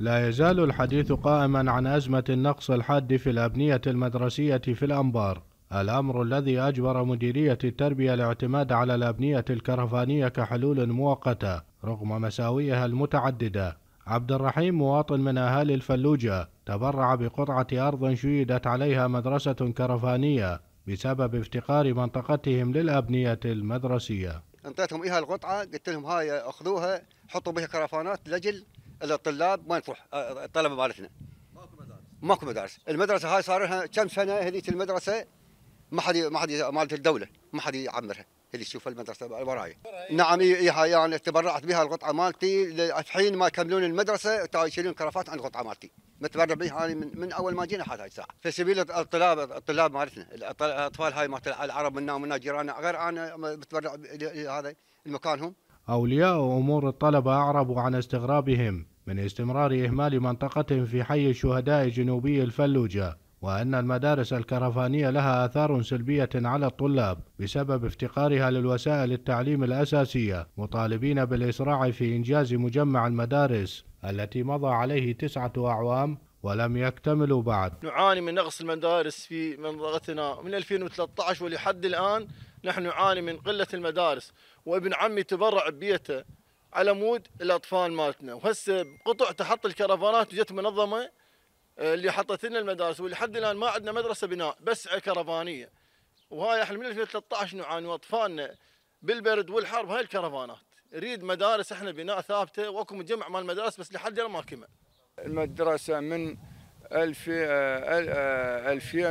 لا يزال الحديث قائما عن أزمة النقص الحاد في الأبنية المدرسية في الأنبار الأمر الذي أجبر مديرية التربية الاعتماد على الأبنية الكرفانية كحلول مؤقتة رغم مساوئها المتعددة عبد الرحيم مواطن من أهالي الفلوجة تبرع بقطعة أرض شيدت عليها مدرسة كرفانية بسبب افتقار منطقتهم للأبنية المدرسية انطيتهم إيها القطعة قلت لهم هاي أخذوها حطوا بها كرفانات لجل الا الطلاب وين تروح آه، الطلبه مالتنا ماكو مدارس ماكو مدارس المدرسه هاي صار لها كم سنه هذيك المدرسه ما حد ما حد مالت الدوله ما حد يعمرها اللي تشوف المدرسه وراي نعم يعني تبرعت بها القطعه مالتي الحين ما يكملون المدرسه يشيلون كرافات عن القطعه مالتي متبرع بها يعني من, من اول ما جينا حتى هاي الساعه في سبيل الطلاب الطلاب مالتنا الاطفال هاي مالت العرب منا ومنا جيراننا غير انا متبرع هذا هم أولياء أمور الطلبة أعربوا عن استغرابهم من استمرار إهمال منطقتهم في حي الشهداء جنوبي الفلوجة وأن المدارس الكرفانية لها آثار سلبية على الطلاب بسبب افتقارها للوسائل التعليم الأساسية مطالبين بالإسراع في إنجاز مجمع المدارس التي مضى عليه تسعة أعوام ولم يكتملوا بعد نعاني من نقص المدارس في منطقتنا من 2013 ولحد الآن نحن نعاني من قلة المدارس وابن عمي تبرع ببيته على مود الاطفال مالتنا وهسه قطع تحط الكرفانات وجت منظمه آه، اللي حطت لنا المدارس ولحد الان ما عندنا مدرسه بناء بس كرفانيه وهاي احنا من 2013 نعاني واطفالنا بالبرد والحرب هاي الكرفانات نريد مدارس احنا بناء ثابته واكو مجمع مال المدارس بس لحد الان ما كمل المدرسه من 2013 آه،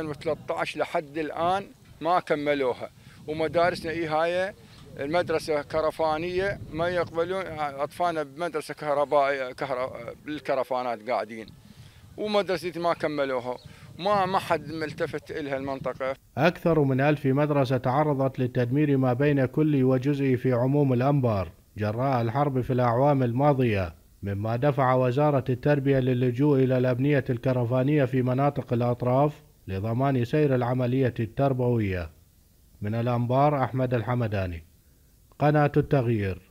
آه، لحد الان ما كملوها ومدارسنا اي هاي المدرسة كرفانية ما يقبلون أطفالنا بمدرسة كهربائية كهرباء بالكرفانات قاعدين ومدرستي ما كملوها ما ما حد ملتفت إلها المنطقة أكثر من ألف مدرسة تعرضت للتدمير ما بين كل وجزء في عموم الأنبار جراء الحرب في الأعوام الماضية مما دفع وزارة التربية للجوء إلى الأبنية الكرفانية في مناطق الأطراف لضمان سير العملية التربوية من الأنبار أحمد الحمداني قناة التغيير